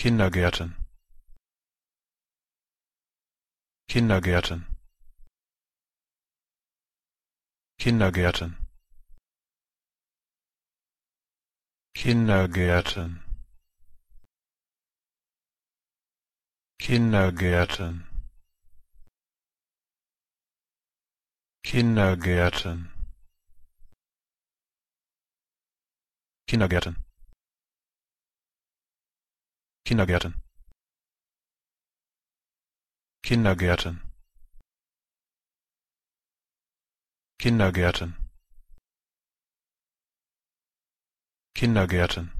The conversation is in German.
kindergärten kindergärten kindergärten kindergärten kindergärten kindergärten kindergärten kindergärten kindergärten kindergärten kindergärten